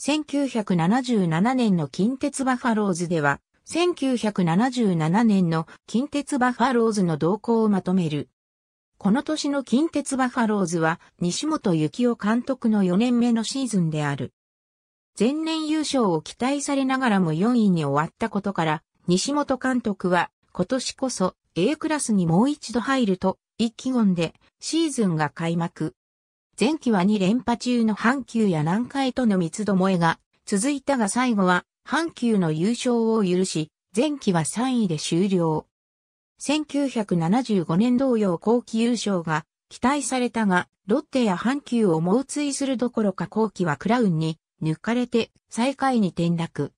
1977年の近鉄バファローズでは、1977年の近鉄バファローズの動向をまとめる。この年の近鉄バファローズは西本幸雄監督の4年目のシーズンである。前年優勝を期待されながらも4位に終わったことから、西本監督は今年こそ A クラスにもう一度入ると、一気言でシーズンが開幕。前期は2連覇中の阪急や南海との三つどもえが続いたが最後は阪急の優勝を許し、前期は3位で終了。1975年同様後期優勝が期待されたが、ロッテや阪急を猛追するどころか後期はクラウンに抜かれて最下位に転落。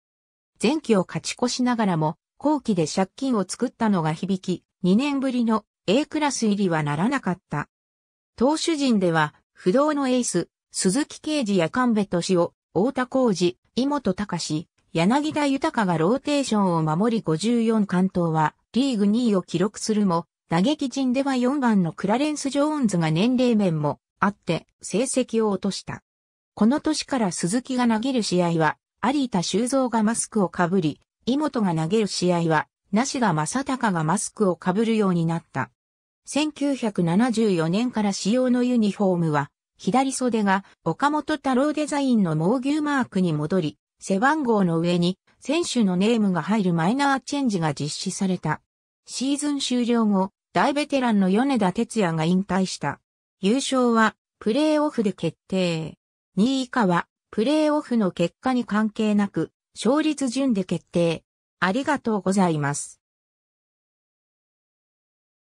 前期を勝ち越しながらも、後期で借金を作ったのが響き、2年ぶりの A クラス入りはならなかった。投手陣では不動のエース、鈴木啓治や神戸敏夫、太田浩二、井本隆、柳田豊がローテーションを守り54関東はリーグ2位を記録するも、打撃陣では4番のクラレンス・ジョーンズが年齢面もあって成績を落とした。この年から鈴木が投げる試合は、有田修造がマスクをかぶり、井本が投げる試合は、梨田正隆がマスクをかぶるようになった。1974年から使用のユニフォームは、左袖が岡本太郎デザインの猛牛マークに戻り、背番号の上に選手のネームが入るマイナーチェンジが実施された。シーズン終了後、大ベテランの米田哲也が引退した。優勝はプレーオフで決定。2位以下はプレーオフの結果に関係なく勝率順で決定。ありがとうございます。